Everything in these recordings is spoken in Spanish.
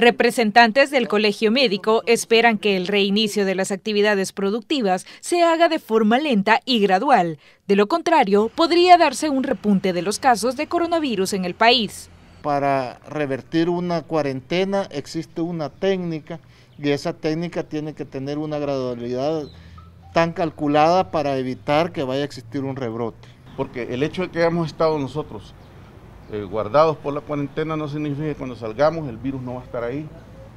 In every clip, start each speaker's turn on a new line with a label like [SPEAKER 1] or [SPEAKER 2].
[SPEAKER 1] Representantes del Colegio Médico esperan que el reinicio de las actividades productivas se haga de forma lenta y gradual. De lo contrario, podría darse un repunte de los casos de coronavirus en el país.
[SPEAKER 2] Para revertir una cuarentena existe una técnica y esa técnica tiene que tener una gradualidad tan calculada para evitar que vaya a existir un rebrote. Porque el hecho de que
[SPEAKER 3] hayamos estado nosotros eh, guardados por la cuarentena no significa que cuando salgamos el virus no va a estar ahí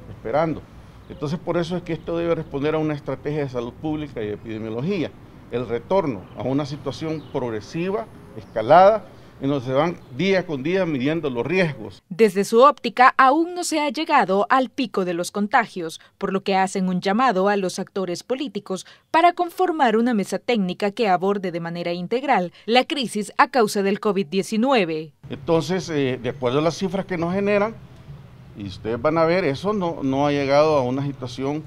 [SPEAKER 3] esperando. Entonces por eso es que esto debe responder a una estrategia de salud pública y epidemiología, el retorno a una situación progresiva, escalada, en donde se van día con día midiendo los riesgos.
[SPEAKER 1] Desde su óptica, aún no se ha llegado al pico de los contagios, por lo que hacen un llamado a los actores políticos para conformar una mesa técnica que aborde de manera integral la crisis a causa del COVID-19.
[SPEAKER 3] Entonces, eh, de acuerdo a las cifras que nos generan, y ustedes van a ver, eso no, no ha llegado a una situación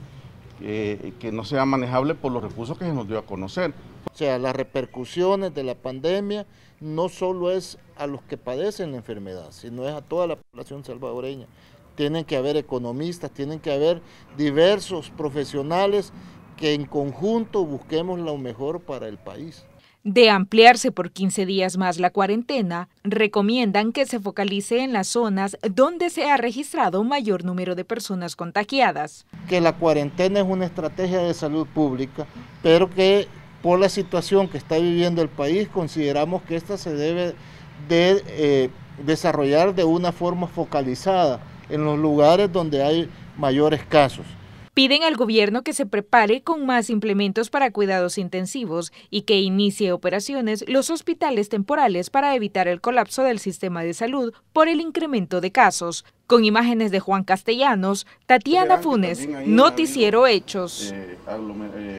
[SPEAKER 3] que no sea manejable por
[SPEAKER 2] los recursos que se nos dio a conocer. O sea, las repercusiones de la pandemia no solo es a los que padecen la enfermedad, sino es a toda la población salvadoreña. Tienen que haber economistas, tienen que haber diversos profesionales que en conjunto busquemos lo mejor para el país
[SPEAKER 1] de ampliarse por 15 días más la cuarentena, recomiendan que se focalice en las zonas donde se ha registrado mayor número de personas contagiadas.
[SPEAKER 2] Que la cuarentena es una estrategia de salud pública, pero que por la situación que está viviendo el país consideramos que esta se debe de eh, desarrollar de una forma focalizada en los lugares donde hay mayores casos
[SPEAKER 1] piden al gobierno que se prepare con más implementos para cuidados intensivos y que inicie operaciones los hospitales temporales para evitar el colapso del sistema de salud por el incremento de casos. Con imágenes de Juan Castellanos, Tatiana Funes, Noticiero Hechos.
[SPEAKER 3] Eh, eh,